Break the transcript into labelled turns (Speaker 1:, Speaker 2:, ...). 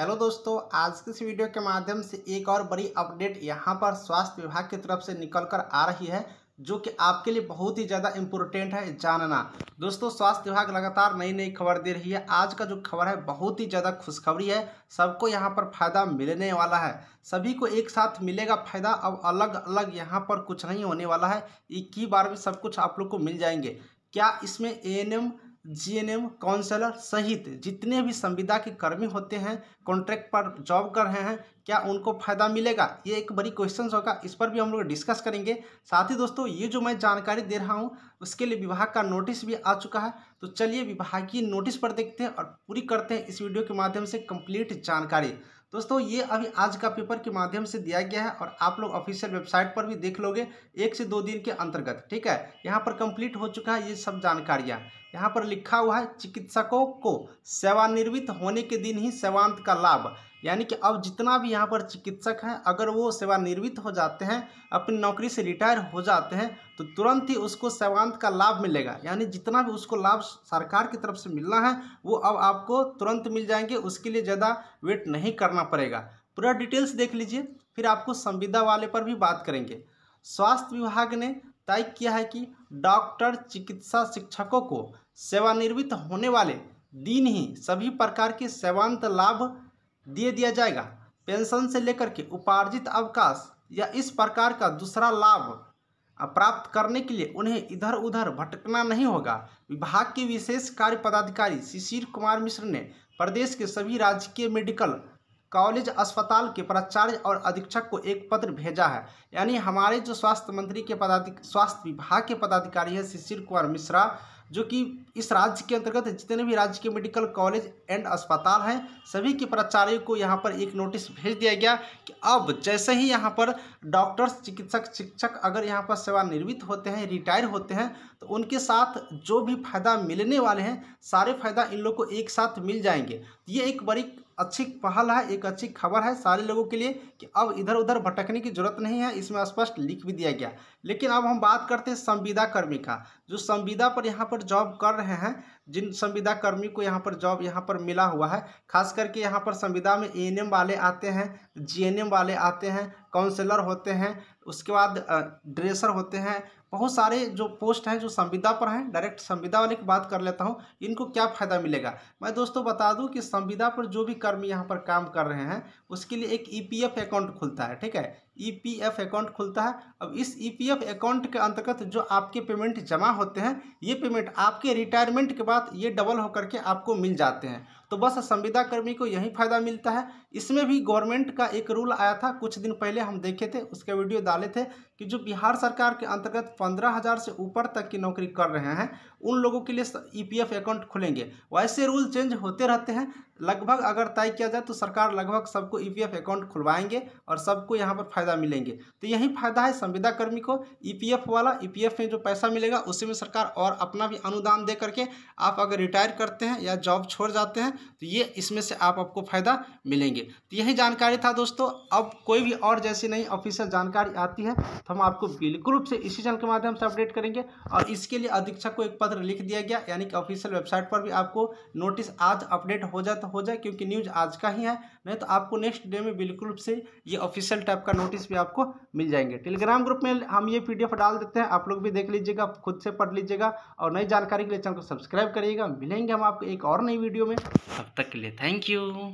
Speaker 1: hello दोस्तों आज की इस वीडियो के माध्यम से एक और बड़ी अपडेट यहाँ पर स्वास्थ्य विभाग की तरफ से निकल कर आ रही है जो कि आपके लिए बहुत ही ज़्यादा इम्पोर्टेंट है जानना दोस्तों स्वास्थ्य विभाग लगातार नई नई खबर दे रही है आज का जो खबर है बहुत ही ज़्यादा खुशखबरी है सबको यहाँ पर फायदा मिलने वाला है सभी को एक साथ मिलेगा फायदा अब अलग अलग यहाँ पर कुछ नहीं होने वाला है एक ही बार में सब कुछ आप लोग को मिल जाएंगे क्या इसमें ए जीएनएम काउंसलर सहित जितने भी संविदा के कर्मी होते हैं कॉन्ट्रैक्ट पर जॉब कर रहे हैं क्या उनको फ़ायदा मिलेगा ये एक बड़ी क्वेश्चन होगा इस पर भी हम लोग डिस्कस करेंगे साथ ही दोस्तों ये जो मैं जानकारी दे रहा हूँ उसके लिए विभाग का नोटिस भी आ चुका है तो चलिए विभाग की नोटिस पर देखते हैं और पूरी करते हैं इस वीडियो के माध्यम से कम्प्लीट जानकारी दोस्तों ये अभी आज का पेपर के माध्यम से दिया गया है और आप लोग ऑफिशियल वेबसाइट पर भी देख लोगे एक से दो दिन के अंतर्गत ठीक है यहाँ पर कंप्लीट हो चुका है ये सब जानकारियाँ यहाँ पर लिखा हुआ है चिकित्सकों को सेवानिवृत्त होने के दिन ही सेवांत का लाभ यानी कि अब जितना भी यहाँ पर चिकित्सक हैं अगर वो सेवानिवृत्त हो जाते हैं अपनी नौकरी से रिटायर हो जाते हैं तो तुरंत ही उसको सेवांत का लाभ मिलेगा यानी जितना भी उसको लाभ सरकार की तरफ से मिलना है वो अब आपको तुरंत मिल जाएंगे उसके लिए ज़्यादा वेट नहीं करना पड़ेगा पूरा डिटेल्स देख लीजिए फिर आपको संविदा वाले पर भी बात करेंगे स्वास्थ्य विभाग ने तय किया है कि डॉक्टर चिकित्सा शिक्षकों को सेवानिवृत्त होने वाले दिन ही सभी प्रकार के सेवांत लाभ दे दिया जाएगा पेंशन से लेकर के उपार्जित अवकाश या इस प्रकार का दूसरा लाभ प्राप्त करने के लिए उन्हें इधर उधर भटकना नहीं होगा विभाग के विशेष कार्य पदाधिकारी शिशिर कुमार मिश्र ने प्रदेश के सभी राजकीय मेडिकल कॉलेज अस्पताल के प्राचार्य और अधीक्षक को एक पत्र भेजा है यानी हमारे जो स्वास्थ्य मंत्री के पदाधिक स्वास्थ्य विभाग के पदाधिकारी है शिशिर कुमार मिश्रा जो कि इस राज्य के अंतर्गत जितने भी राज्य के मेडिकल कॉलेज एंड अस्पताल हैं सभी के प्राचार्य को यहाँ पर एक नोटिस भेज दिया गया कि अब जैसे ही यहाँ पर डॉक्टर्स चिकित्सक शिक्षक अगर यहाँ पर सेवानिवृत्त होते हैं रिटायर होते हैं तो उनके साथ जो भी फायदा मिलने वाले हैं सारे फायदा इन लोग को एक साथ मिल जाएंगे ये एक बड़ी अच्छी पहल है एक अच्छी खबर है सारे लोगों के लिए कि अब इधर उधर भटकने की जरूरत नहीं है इसमें स्पष्ट लिख भी दिया गया लेकिन अब हम बात करते हैं संविदा कर्मी का जो संविदा पर यहाँ पर जॉब कर रहे हैं जिन संविदा कर्मी को यहाँ पर जॉब यहाँ पर मिला हुआ है खास करके यहाँ पर संविदा में ए वाले आते हैं जी वाले आते हैं काउंसलर होते हैं उसके बाद ड्रेसर होते हैं बहुत सारे जो पोस्ट हैं जो संविदा पर हैं डायरेक्ट संविदा वाले की बात कर लेता हूँ इनको क्या फ़ायदा मिलेगा मैं दोस्तों बता दूँ कि संविदा पर जो भी कर्मी यहाँ पर काम कर रहे हैं उसके लिए एक ई e अकाउंट खुलता है ठीक है ईपीएफ अकाउंट खुलता है अब इस ईपीएफ अकाउंट के अंतर्गत जो आपके पेमेंट जमा होते हैं ये पेमेंट आपके रिटायरमेंट के बाद ये डबल होकर के आपको मिल जाते हैं तो बस संविदा कर्मी को यही फायदा मिलता है इसमें भी गवर्नमेंट का एक रूल आया था कुछ दिन पहले हम देखे थे उसके वीडियो डाले थे कि जो बिहार सरकार के अंतर्गत पंद्रह हज़ार से ऊपर तक की नौकरी कर रहे हैं उन लोगों के लिए ई अकाउंट खुलेंगे वैसे रूल चेंज होते रहते हैं लगभग अगर तय किया जाए तो सरकार लगभग सबको ईपीएफ e अकाउंट खुलवाएंगे और सबको यहाँ पर फायदा मिलेंगे तो यही फायदा है संविदा कर्मी को ईपीएफ e वाला ईपीएफ e में जो पैसा मिलेगा उसी में सरकार और अपना भी अनुदान दे करके आप अगर रिटायर करते हैं या जॉब छोड़ जाते हैं तो ये इसमें से आप आपको फायदा मिलेंगे तो यही जानकारी था दोस्तों अब कोई भी और जैसी नई ऑफिशियल जानकारी आती है तो हम आपको बिल्कुल रूप से इसी चैनल के माध्यम से अपडेट करेंगे और इसके लिए अधीक्षक को एक पत्र लिख दिया गया यानी कि ऑफिशियल वेबसाइट पर भी आपको नोटिस आज अपडेट हो जाता तो हो जाए क्योंकि न्यूज़ आज का ही है नहीं तो आपको नेक्स्ट डे में बिल्कुल से ये ऑफिशियल टाइप का नोटिस भी आपको मिल जाएंगे टेलीग्राम ग्रुप में हम ये पी डाल देते हैं आप लोग भी देख लीजिएगा खुद से पढ़ लीजिएगा और नई जानकारी के लिए चैनल को सब्सक्राइब करिएगा मिलेंगे हम आपको एक और नई वीडियो में तब तक के लिए थैंक यू